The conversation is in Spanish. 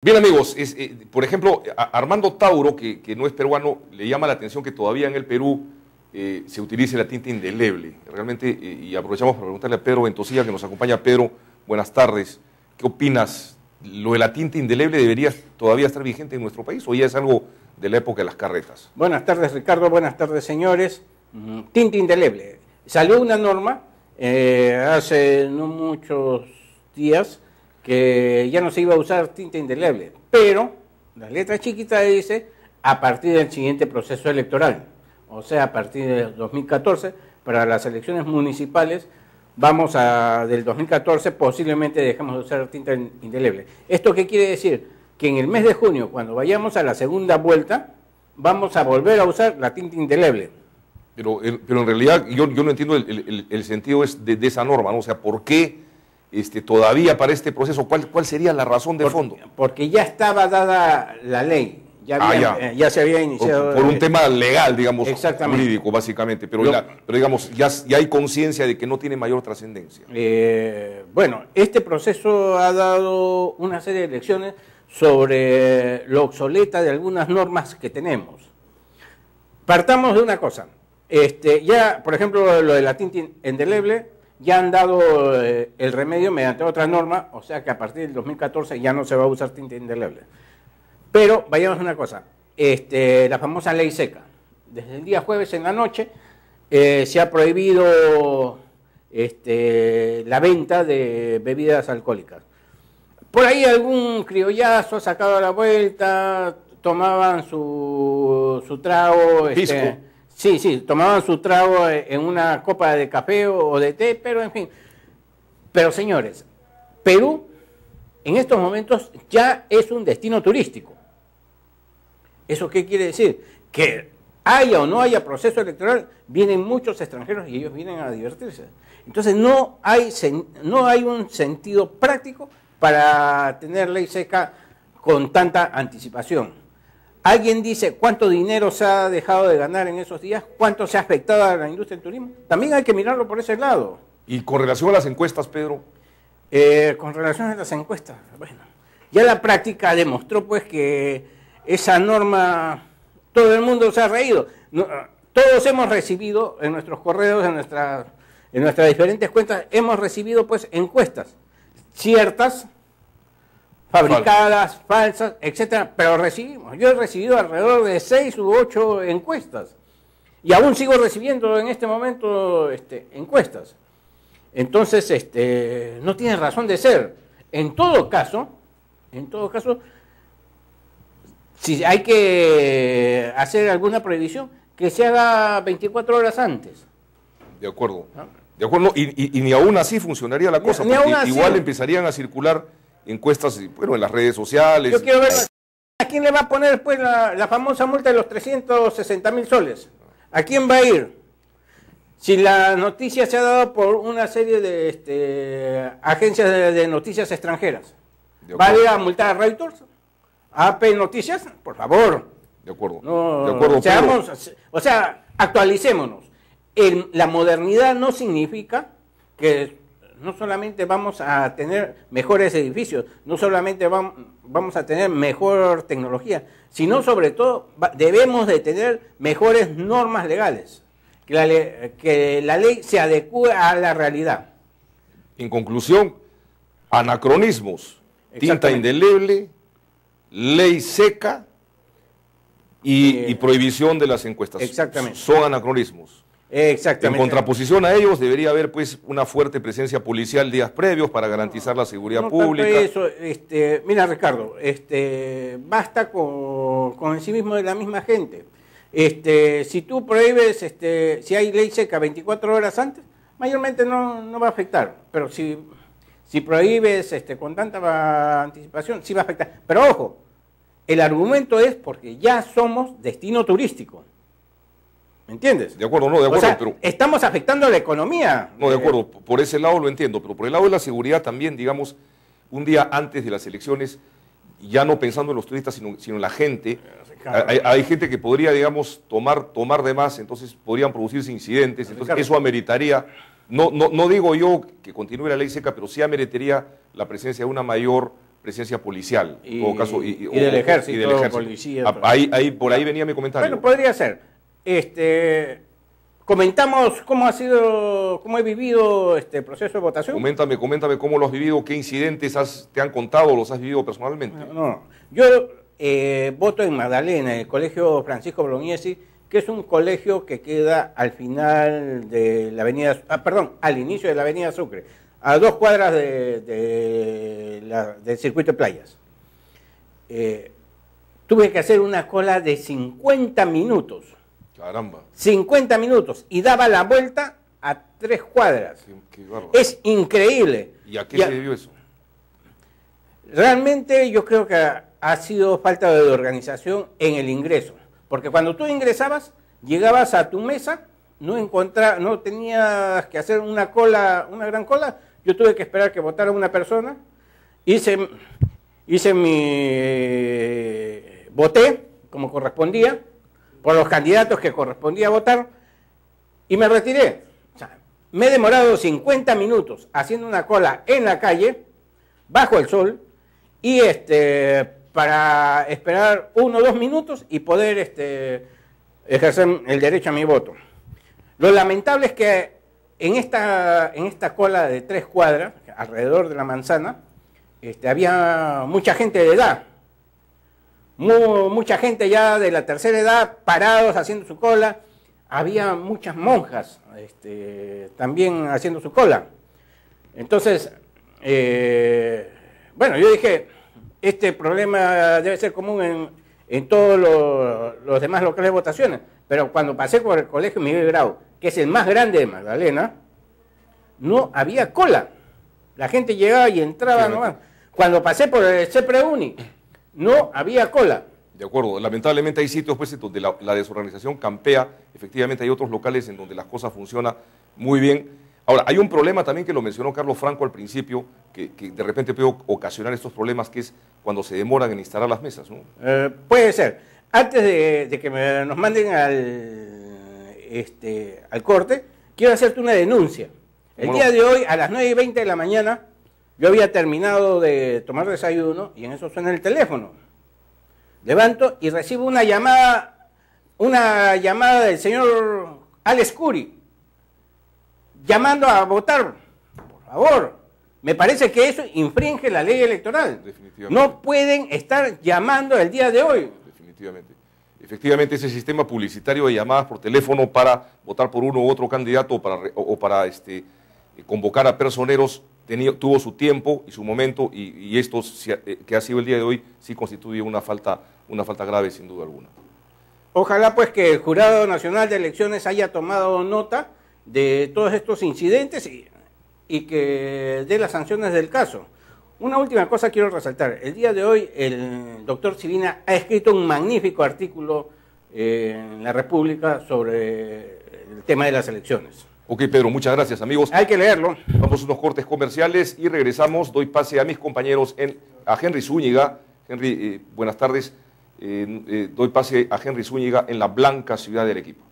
Bien amigos, eh, por ejemplo, Armando Tauro, que, no es peruano, le llama la atención que todavía en el Perú eh, se utilice la tinta indeleble. Realmente, eh, y aprovechamos para preguntarle a Pedro Ventosilla, que nos acompaña. Pedro, buenas tardes. ¿Qué opinas? ¿Lo de la tinta indeleble debería todavía estar vigente en nuestro país o ya es algo de la época de las carretas? Buenas tardes Ricardo, buenas tardes señores. Tinta indeleble. Salió una norma hace no muchos días que ya no se iba a usar tinta indeleble, pero la letra chiquita dice a partir del siguiente proceso electoral, o sea, a partir del 2014, para las elecciones municipales, vamos a del 2014 posiblemente dejamos de usar tinta indeleble. ¿Esto qué quiere decir? Que en el mes de junio, cuando vayamos a la segunda vuelta, vamos a volver a usar la tinta indeleble. Pero, eh, en realidad yo, no entiendo el, sentido de, esa norma, ¿no? O sea, ¿por qué? este, todavía para este proceso? ¿Cuál, cuál sería la razón de fondo? Porque ya estaba dada la ley. Ya, ah, eh, ya. se había iniciado. Por, un tema legal, digamos, jurídico, básicamente. Pero, pero digamos, ya, ya hay conciencia de que no tiene mayor trascendencia. Eh, bueno, este proceso ha dado una serie de lecciones sobre lo obsoleta de algunas normas que tenemos. Partamos de una cosa. Este, ya, por ejemplo, lo de la tinta deleble, ya han dado eh, el remedio mediante otra norma, o sea que a partir del 2014 ya no se va a usar tinta indeleble. Pero vayamos a una cosa, este, la famosa ley seca. Desde el día jueves en la noche eh, se ha prohibido este, la venta de bebidas alcohólicas. Por ahí algún criollazo ha sacado la vuelta, tomaban su, trago. Este, Sí, sí, tomaban su trago eh, en una copa de café o de té, pero en fin. Pero señores, Perú en estos momentos ya es un destino turístico. ¿Eso qué quiere decir? Que haya o no haya proceso electoral, vienen muchos extranjeros y ellos vienen a divertirse. Entonces no hay, no hay un sentido práctico para tener ley seca con tanta anticipación. Alguien dice cuánto dinero se ha dejado de ganar en esos días, cuánto se ha afectado a la industria del turismo. También hay que mirarlo por ese lado. ¿Y con relación a las encuestas, Pedro? Eh, con relación a las encuestas, bueno, ya la práctica demostró pues que esa norma, todo el mundo se ha reído. Ah, todos hemos recibido en nuestros correos, en, en nuestras diferentes cuentas, hemos recibido pues encuestas ciertas fabricadas, falsas, etcétera, pero recibimos. Yo he recibido alrededor de seis u ocho encuestas y aún sigo recibiendo en este momento este, encuestas. Entonces, este, no tiene razón de ser. En todo caso, en todo caso, si hay que hacer alguna prohibición, que se haga 24 horas antes. De acuerdo. De acuerdo, y, ni aún así funcionaría la cosa, porque igual empezarían a circular encuestas, bueno, en las redes sociales. Yo quiero ver a quién le va a poner después pues, la, famosa multa de los 360 mil soles. ¿A quién va a ir? Si la noticia se ha dado por una serie de este, agencias de, noticias extranjeras, ¿Va a multar a Reuters? ¿A AP Noticias? Por favor. De acuerdo. No, de acuerdo o sea, actualicémonos. la modernidad no significa que no solamente vamos a tener mejores edificios, no solamente vamos a tener mejor tecnología, sino sobre todo debemos de tener mejores normas legales, que la, ley se adecue a la realidad. En conclusión, anacronismos, tinta indeleble, ley seca y, y eh, prohibición de las encuestas. Exactamente. Son anacronismos. Exactamente. En contraposición a ellos debería haber pues una fuerte presencia policial días previos para garantizar la seguridad pública. Este, mira Ricardo, este, basta con, con el mismo de la misma gente. Este, si tú prohíbes, este, si hay ley seca 24 horas antes, mayormente no, no va a afectar. Pero si, si prohíbes este, con tanta anticipación, sí va a afectar. Pero ojo, el argumento es porque ya somos destino turístico. ¿Me entiendes? De acuerdo, no, de acuerdo. pero, estamos afectando a la economía. No, de eh, acuerdo, por ese lado lo entiendo, pero por el lado de la seguridad también, digamos, un día antes de las elecciones, ya no pensando en los turistas, sino, sino en la gente, hay, gente que podría, digamos, tomar, tomar de más, entonces podrían producirse incidentes, entonces eso ameritaría, no, no, no digo yo que continúe la ley seca, pero sí ameritaría la presencia de una mayor presencia policial, y, caso, y, del ejército, y, del policía. Ah, ahí, por ahí venía mi comentario. Bueno, podría ser. Este, comentamos cómo ha sido, cómo he vivido este proceso de votación. Coméntame, coméntame cómo lo has vivido, qué incidentes te han contado, los has vivido personalmente. No, no. yo eh, voto en Magdalena, en el Colegio Francisco Bolognesi, que es un colegio que queda al final de la avenida, ah, perdón, al inicio de la avenida Sucre, a dos cuadras de, del circuito de playas. Eh, tuve que hacer una cola de 50 minutos Caramba. 50 minutos y daba la vuelta a tres cuadras. es increíble. ¿Y a qué debió eso? Realmente yo creo que ha sido falta de organización en el ingreso. Porque cuando tú ingresabas, llegabas a tu mesa, no no tenías que hacer una cola, una gran cola. Yo tuve que esperar que votara una persona. Hice, hice mi eh, voté como correspondía por los candidatos que correspondía votar y me retiré. me he demorado 50 minutos haciendo una cola en la calle, bajo el sol, y este, para esperar uno o dos minutos y poder este, ejercer el derecho a mi voto. Lo lamentable es que en esta, en esta cola de tres cuadras, alrededor de la manzana, este, había mucha gente de edad, mucha gente ya de la tercera edad, parados haciendo su cola. Había muchas monjas este, también haciendo su cola. Entonces, eh, bueno, yo dije, este problema debe ser común en, todos los, los demás locales de votaciones. Pero cuando pasé por el colegio Miguel Grau, que es el más grande de Magdalena, no había cola. La gente llegaba y entraba nomás. Cuando pasé por el CEPREUNI, no había cola. De acuerdo, lamentablemente hay sitios pues, donde la, desorganización campea, efectivamente hay otros locales en donde las cosas funcionan muy bien. Ahora, hay un problema también que lo mencionó Carlos Franco al principio, que, de repente puede ocasionar estos problemas, que es cuando se demoran en instalar las mesas, eh, puede ser. Antes de, que nos manden este, al, corte, quiero hacerte una denuncia. El día de hoy, a las 9 y 20 de la mañana, yo había terminado de tomar desayuno y en eso suena el teléfono. Levanto y recibo una llamada, una llamada del señor Alex Escuri, llamando a votar. Por favor, me parece que eso infringe la ley electoral. Definitivamente. No pueden estar llamando el día de hoy. Definitivamente. Efectivamente, ese sistema publicitario de llamadas por teléfono para votar por uno u otro candidato o para, este, convocar a personeros tuvo su tiempo y su momento y, esto eh, que ha sido el día de hoy sí constituye una falta, una falta grave sin duda alguna. Ojalá pues que el Jurado Nacional de Elecciones haya tomado nota de todos estos incidentes y, y que dé las sanciones del caso. Una última cosa quiero resaltar. El día de hoy el doctor Sivina ha escrito un magnífico artículo eh, en La República sobre el tema de las elecciones. Ok, Pedro, muchas gracias, amigos. Hay que leerlo. Vamos a unos cortes comerciales y regresamos. Doy pase a mis compañeros, en, a Henry Zúñiga. Henry, eh, buenas tardes. Eh, eh, doy pase a Henry Zúñiga en la blanca ciudad del equipo.